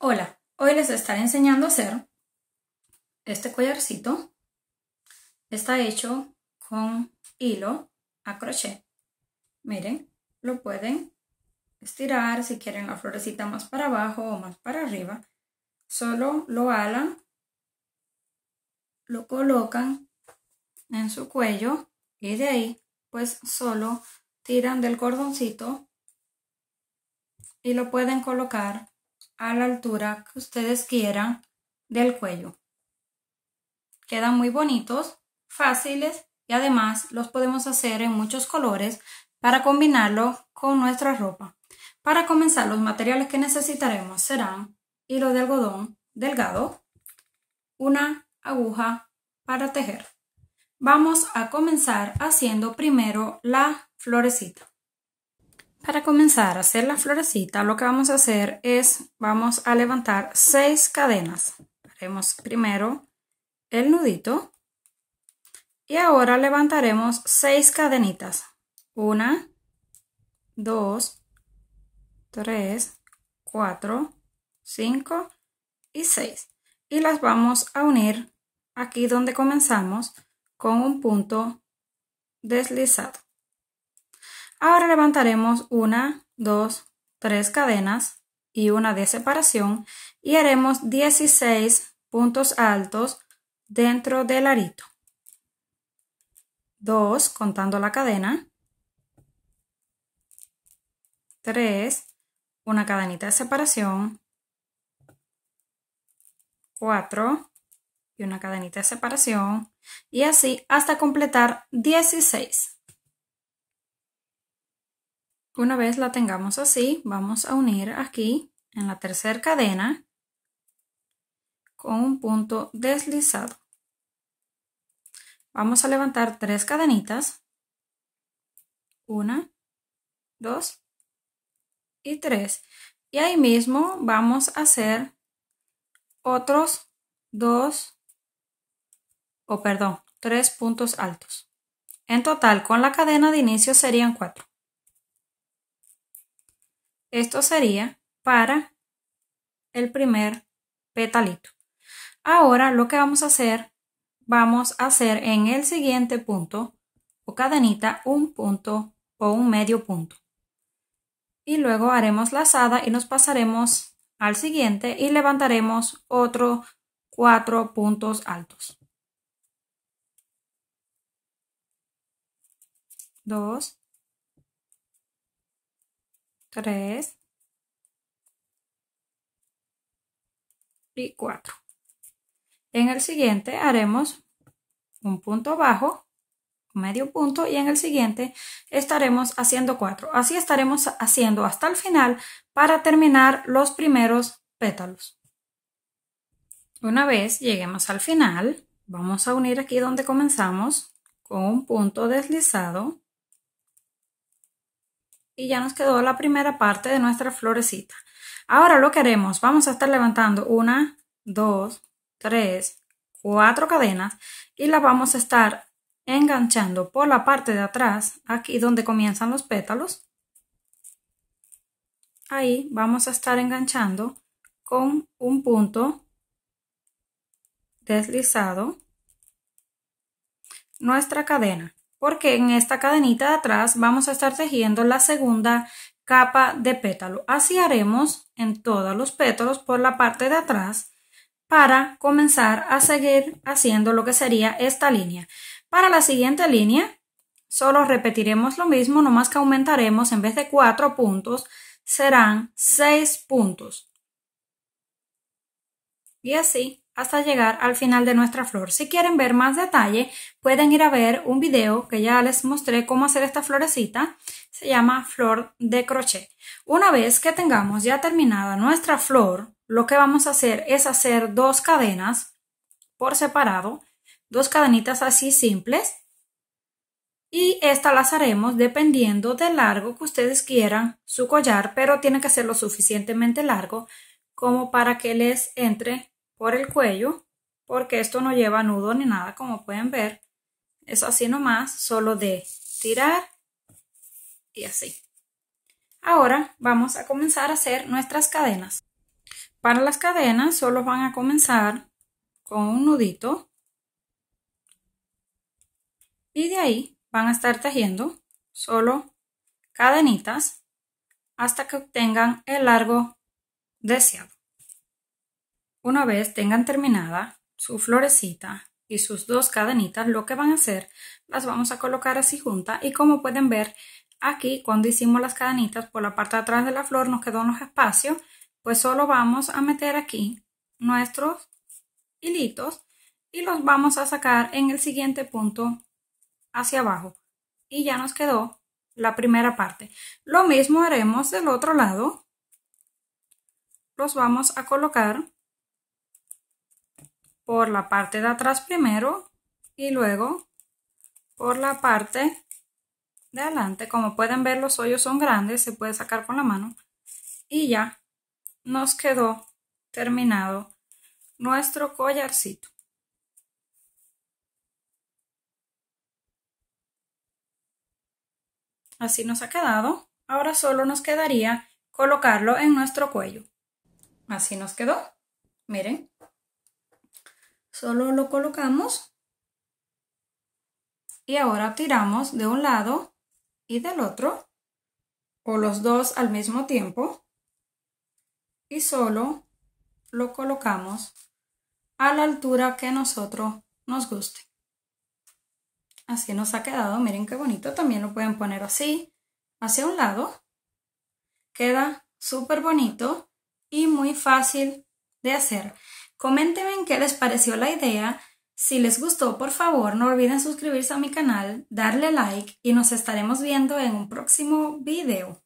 Hola, hoy les estaré enseñando a hacer este collarcito. Está hecho con hilo a crochet. Miren, lo pueden estirar si quieren la florecita más para abajo o más para arriba. Solo lo alan, lo colocan en su cuello y de ahí pues solo tiran del cordoncito y lo pueden colocar a la altura que ustedes quieran del cuello. Quedan muy bonitos, fáciles y además los podemos hacer en muchos colores para combinarlo con nuestra ropa. Para comenzar, los materiales que necesitaremos serán hilo de algodón delgado, una aguja para tejer. Vamos a comenzar haciendo primero la florecita. Para comenzar a hacer la florecita, lo que vamos a hacer es, vamos a levantar seis cadenas. Haremos primero el nudito y ahora levantaremos seis cadenitas. Una, 2, 3, 4, 5 y 6. Y las vamos a unir aquí donde comenzamos con un punto deslizado. Ahora levantaremos una, dos, tres cadenas y una de separación y haremos 16 puntos altos dentro del arito. 2 contando la cadena. 3 una cadenita de separación. 4 y una cadenita de separación y así hasta completar 16. Una vez la tengamos así, vamos a unir aquí en la tercera cadena con un punto deslizado. Vamos a levantar tres cadenitas. Una, dos y tres. Y ahí mismo vamos a hacer otros dos, o perdón, tres puntos altos. En total, con la cadena de inicio serían cuatro. Esto sería para el primer petalito. Ahora lo que vamos a hacer, vamos a hacer en el siguiente punto o cadenita un punto o un medio punto. Y luego haremos lazada y nos pasaremos al siguiente y levantaremos otro cuatro puntos altos. Dos, 3 y 4. En el siguiente haremos un punto bajo, medio punto y en el siguiente estaremos haciendo 4. Así estaremos haciendo hasta el final para terminar los primeros pétalos. Una vez lleguemos al final, vamos a unir aquí donde comenzamos con un punto deslizado y ya nos quedó la primera parte de nuestra florecita. Ahora lo que haremos, vamos a estar levantando una, dos, tres, cuatro cadenas y la vamos a estar enganchando por la parte de atrás, aquí donde comienzan los pétalos. Ahí vamos a estar enganchando con un punto deslizado nuestra cadena porque en esta cadenita de atrás vamos a estar tejiendo la segunda capa de pétalo. Así haremos en todos los pétalos por la parte de atrás para comenzar a seguir haciendo lo que sería esta línea. Para la siguiente línea solo repetiremos lo mismo, nomás que aumentaremos en vez de cuatro puntos serán seis puntos. Y así hasta llegar al final de nuestra flor. Si quieren ver más detalle, pueden ir a ver un video que ya les mostré cómo hacer esta florecita. Se llama flor de crochet. Una vez que tengamos ya terminada nuestra flor, lo que vamos a hacer es hacer dos cadenas por separado, dos cadenitas así simples. Y esta las haremos dependiendo del largo que ustedes quieran su collar, pero tiene que ser lo suficientemente largo como para que les entre por el cuello, porque esto no lleva nudo ni nada, como pueden ver. Es así nomás, solo de tirar y así. Ahora vamos a comenzar a hacer nuestras cadenas. Para las cadenas solo van a comenzar con un nudito y de ahí van a estar tejiendo solo cadenitas hasta que obtengan el largo deseado. Una vez tengan terminada su florecita y sus dos cadenitas, lo que van a hacer, las vamos a colocar así juntas y como pueden ver aquí cuando hicimos las cadenitas por la parte de atrás de la flor nos quedó unos espacios, pues solo vamos a meter aquí nuestros hilitos y los vamos a sacar en el siguiente punto hacia abajo y ya nos quedó la primera parte. Lo mismo haremos del otro lado. Los vamos a colocar por la parte de atrás primero y luego por la parte de adelante. Como pueden ver los hoyos son grandes, se puede sacar con la mano. Y ya nos quedó terminado nuestro collarcito. Así nos ha quedado. Ahora solo nos quedaría colocarlo en nuestro cuello. Así nos quedó. Miren. Solo lo colocamos y ahora tiramos de un lado y del otro o los dos al mismo tiempo y solo lo colocamos a la altura que nosotros nos guste. Así nos ha quedado, miren qué bonito, también lo pueden poner así, hacia un lado. Queda súper bonito y muy fácil de hacer. Coméntenme qué les pareció la idea. Si les gustó, por favor, no olviden suscribirse a mi canal, darle like y nos estaremos viendo en un próximo video.